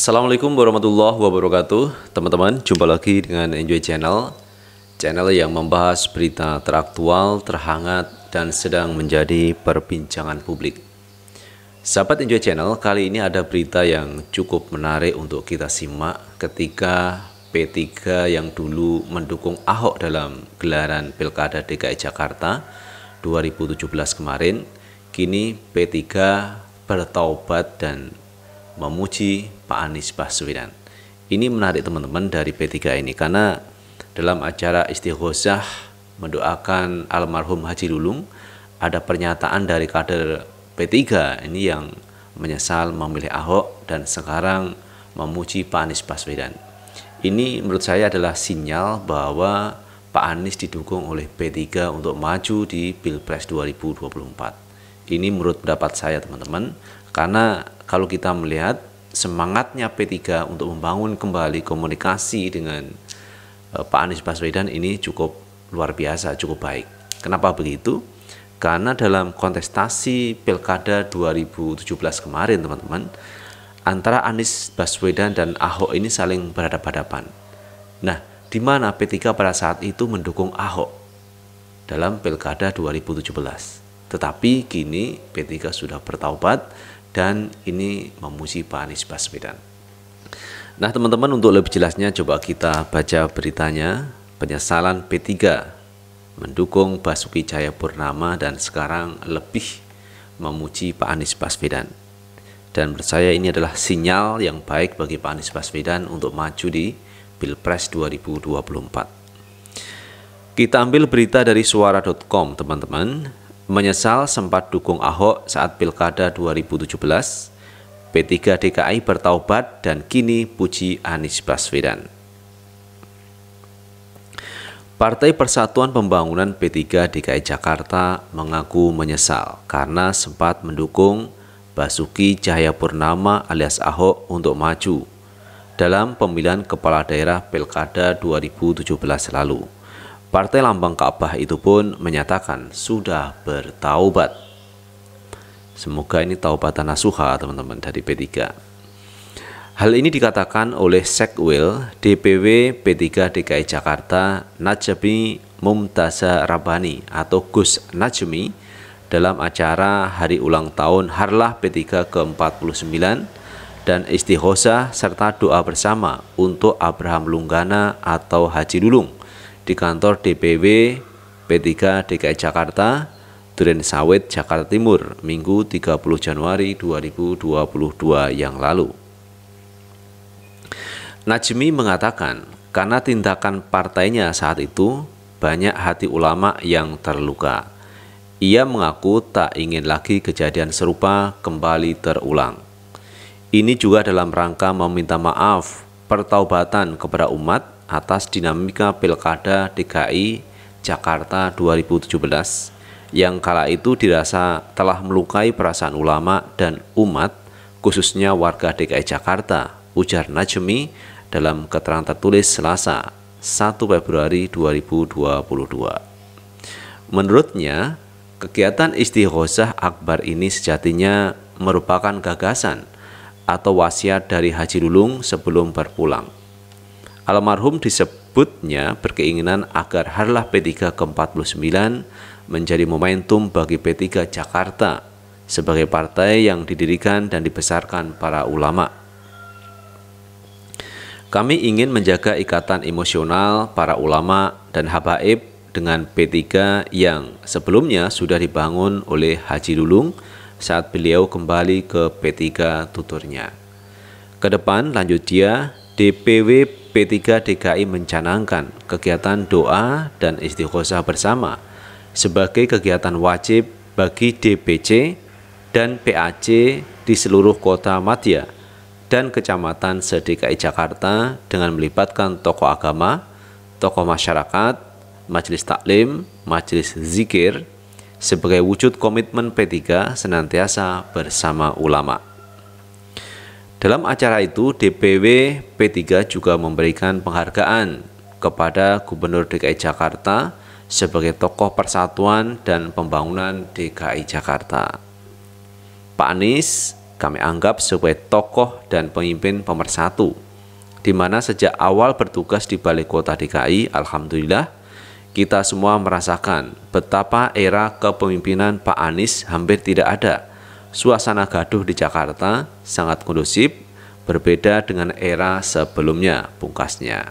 Assalamualaikum warahmatullahi wabarakatuh Teman-teman, jumpa lagi dengan Enjoy Channel Channel yang membahas berita teraktual, terhangat, dan sedang menjadi perbincangan publik Sahabat Enjoy Channel, kali ini ada berita yang cukup menarik untuk kita simak ketika P3 yang dulu mendukung Ahok dalam gelaran Pilkada DKI Jakarta 2017 kemarin, kini P3 bertaubat dan memuji Pak Anies Baswedan. Ini menarik teman-teman dari P3 ini karena dalam acara istighosah mendoakan almarhum Haji Lulung ada pernyataan dari kader P3 ini yang menyesal memilih Ahok dan sekarang memuji Pak Anies Baswedan. Ini menurut saya adalah sinyal bahwa Pak Anies didukung oleh P3 untuk maju di Pilpres 2024. Ini menurut pendapat saya teman-teman karena kalau kita melihat semangatnya P3 untuk membangun kembali komunikasi dengan eh, Pak Anies Baswedan ini cukup luar biasa, cukup baik. Kenapa begitu? Karena dalam kontestasi Pilkada 2017 kemarin, teman-teman, antara Anies Baswedan dan Ahok ini saling berhadapan-hadapan. Nah, di mana P3 pada saat itu mendukung Ahok dalam Pilkada 2017. Tetapi kini P3 sudah bertaubat dan ini memuji Pak Anies Baswedan. Nah teman-teman untuk lebih jelasnya coba kita baca beritanya penyesalan P3 mendukung Basuki Purnama dan sekarang lebih memuji Pak Anies Baswedan. Dan menurut saya ini adalah sinyal yang baik bagi Pak Anies Baswedan untuk maju di Pilpres 2024. Kita ambil berita dari suara.com teman-teman menyesal sempat dukung Ahok saat Pilkada 2017, P3 DKI bertaubat dan kini puji Anies Baswedan. Partai Persatuan Pembangunan P3 DKI Jakarta mengaku menyesal karena sempat mendukung Basuki Cahayapurnama alias Ahok untuk maju dalam pemilihan kepala daerah Pilkada 2017 lalu. Partai lambang Ka'bah itu pun menyatakan sudah bertaubat. Semoga ini taubatan nasuha teman-teman dari P3. Hal ini dikatakan oleh Sekwil DPW P3 DKI Jakarta Najmi Mumtaza Rabani atau Gus Najmi dalam acara hari ulang tahun Harlah P3 ke-49 dan istighosah serta doa bersama untuk Abraham Lunggana atau Haji Dulung di kantor DPW P3 DKI e Jakarta, Duren Sawit, Jakarta Timur, Minggu 30 Januari 2022 yang lalu. Najmi mengatakan, karena tindakan partainya saat itu, banyak hati ulama yang terluka. Ia mengaku tak ingin lagi kejadian serupa kembali terulang. Ini juga dalam rangka meminta maaf, pertaubatan kepada umat atas dinamika Pilkada DKI Jakarta 2017 yang kala itu dirasa telah melukai perasaan ulama dan umat, khususnya warga DKI Jakarta, ujar Najmi dalam keterangan tertulis Selasa 1 Februari 2022. Menurutnya, kegiatan istighosah akbar ini sejatinya merupakan gagasan atau wasiat dari Haji Lulung sebelum berpulang Almarhum disebutnya berkeinginan agar Harlah P3 ke-49 menjadi momentum bagi P3 Jakarta sebagai partai yang didirikan dan dibesarkan para ulama. Kami ingin menjaga ikatan emosional para ulama dan habaib dengan P3 yang sebelumnya sudah dibangun oleh Haji Lulung saat beliau kembali ke P3 tuturnya. Kedepan lanjut dia DPW P3 DKI mencanangkan kegiatan doa dan istighosah bersama sebagai kegiatan wajib bagi DPC dan PAC di seluruh kota Madya dan kecamatan sedekai Jakarta dengan melibatkan tokoh agama, tokoh masyarakat, majelis taklim, majelis zikir sebagai wujud komitmen P3 senantiasa bersama ulama. Dalam acara itu, DPW P3 juga memberikan penghargaan kepada Gubernur DKI Jakarta sebagai tokoh persatuan dan pembangunan DKI Jakarta. Pak Anies kami anggap sebagai tokoh dan pemimpin pemersatu, di mana sejak awal bertugas di Balai Kota DKI, Alhamdulillah, kita semua merasakan betapa era kepemimpinan Pak Anies hampir tidak ada – suasana gaduh di Jakarta sangat kondusif, berbeda dengan era sebelumnya, pungkasnya.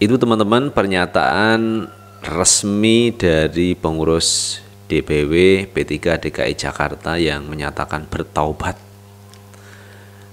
Itu teman-teman pernyataan resmi dari pengurus DPW P3 DKI Jakarta yang menyatakan bertaubat.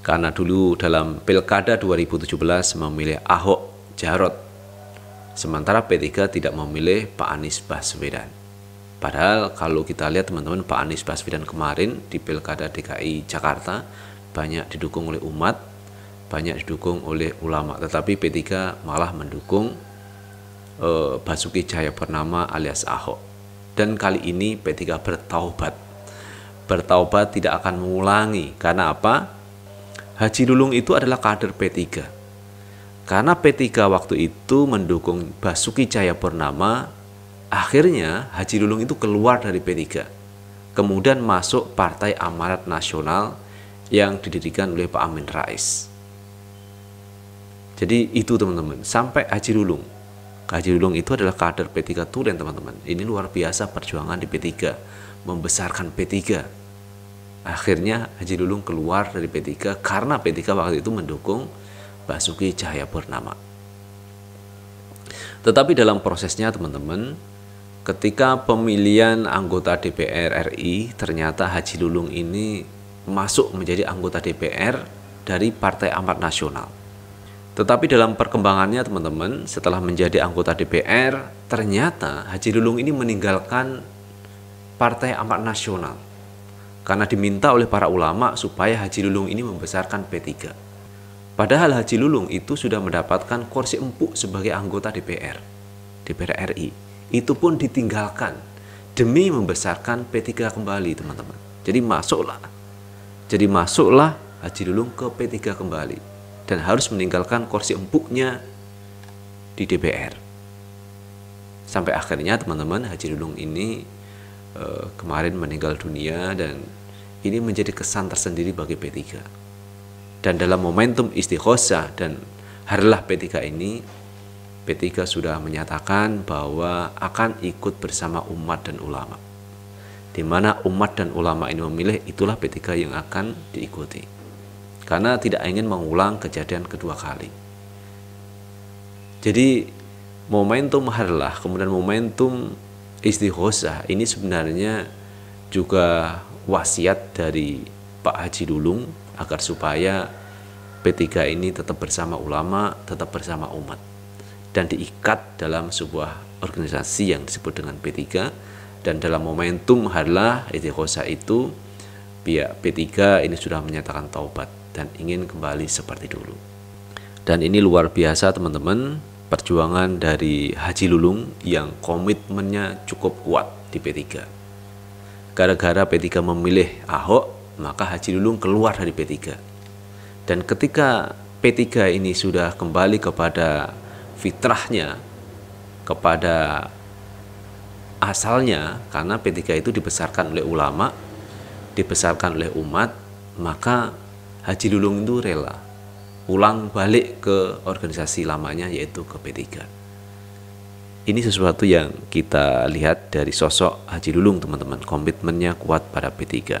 Karena dulu dalam Pilkada 2017 memilih Ahok Jarot, sementara P3 tidak memilih Pak Anies Baswedan. Padahal kalau kita lihat teman-teman Pak Anies Baswedan kemarin di Pilkada DKI Jakarta banyak didukung oleh umat, banyak didukung oleh ulama, tetapi P3 malah mendukung eh, Basuki Cahaya Purnama alias Ahok. Dan kali ini P3 bertaubat. Bertaubat tidak akan mengulangi. Karena apa? Haji Lulung itu adalah kader P3. Karena P3 waktu itu mendukung Basuki Cahaya Purnama Akhirnya Haji Lulung itu keluar dari P3, kemudian masuk Partai Amarat Nasional yang didirikan oleh Pak Amin Rais. Jadi itu teman-teman, sampai Haji Lulung. Haji Lulung itu adalah kader P3 turin teman-teman. Ini luar biasa perjuangan di P3, membesarkan P3. Akhirnya Haji Lulung keluar dari P3 karena P3 waktu itu mendukung Basuki Cahaya Purnama Tetapi dalam prosesnya teman-teman, Ketika pemilihan anggota DPR RI, ternyata Haji Lulung ini masuk menjadi anggota DPR dari Partai Amat Nasional. Tetapi dalam perkembangannya teman-teman, setelah menjadi anggota DPR, ternyata Haji Lulung ini meninggalkan Partai Amat Nasional karena diminta oleh para ulama supaya Haji Lulung ini membesarkan P3. Padahal Haji Lulung itu sudah mendapatkan kursi empuk sebagai anggota DPR, DPR RI itu pun ditinggalkan demi membesarkan P3 kembali teman-teman. Jadi masuklah. Jadi masuklah Haji Lulung ke P3 kembali dan harus meninggalkan kursi empuknya di DPR. Sampai akhirnya teman-teman Haji Lulung ini eh, kemarin meninggal dunia dan ini menjadi kesan tersendiri bagi P3. Dan dalam momentum istighosa dan harlah P3 ini P3 sudah menyatakan bahwa akan ikut bersama umat dan ulama. Di mana umat dan ulama ini memilih, itulah P3 yang akan diikuti. Karena tidak ingin mengulang kejadian kedua kali. Jadi momentum harlah, kemudian momentum istighosah ini sebenarnya juga wasiat dari Pak Haji Dulung agar supaya P3 ini tetap bersama ulama, tetap bersama umat dan diikat dalam sebuah organisasi yang disebut dengan P3 dan dalam momentum harlah etikosa itu pihak P3 ini sudah menyatakan taubat dan ingin kembali seperti dulu dan ini luar biasa teman-teman perjuangan dari Haji Lulung yang komitmennya cukup kuat di P3 gara-gara P3 memilih Ahok maka Haji Lulung keluar dari P3 dan ketika P3 ini sudah kembali kepada fitrahnya kepada asalnya karena P3 itu dibesarkan oleh ulama, dibesarkan oleh umat, maka Haji Lulung itu rela pulang balik ke organisasi lamanya yaitu ke P3. Ini sesuatu yang kita lihat dari sosok Haji Lulung teman-teman, komitmennya kuat pada P3.